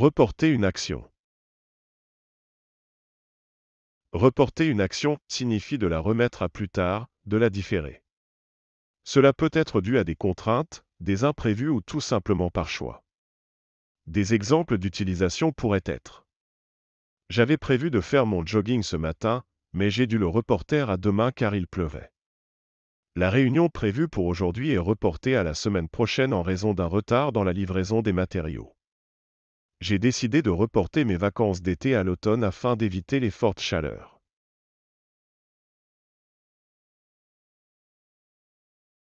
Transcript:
Reporter une action. Reporter une action signifie de la remettre à plus tard, de la différer. Cela peut être dû à des contraintes, des imprévus ou tout simplement par choix. Des exemples d'utilisation pourraient être J'avais prévu de faire mon jogging ce matin, mais j'ai dû le reporter à demain car il pleuvait. La réunion prévue pour aujourd'hui est reportée à la semaine prochaine en raison d'un retard dans la livraison des matériaux j'ai décidé de reporter mes vacances d'été à l'automne afin d'éviter les fortes chaleurs.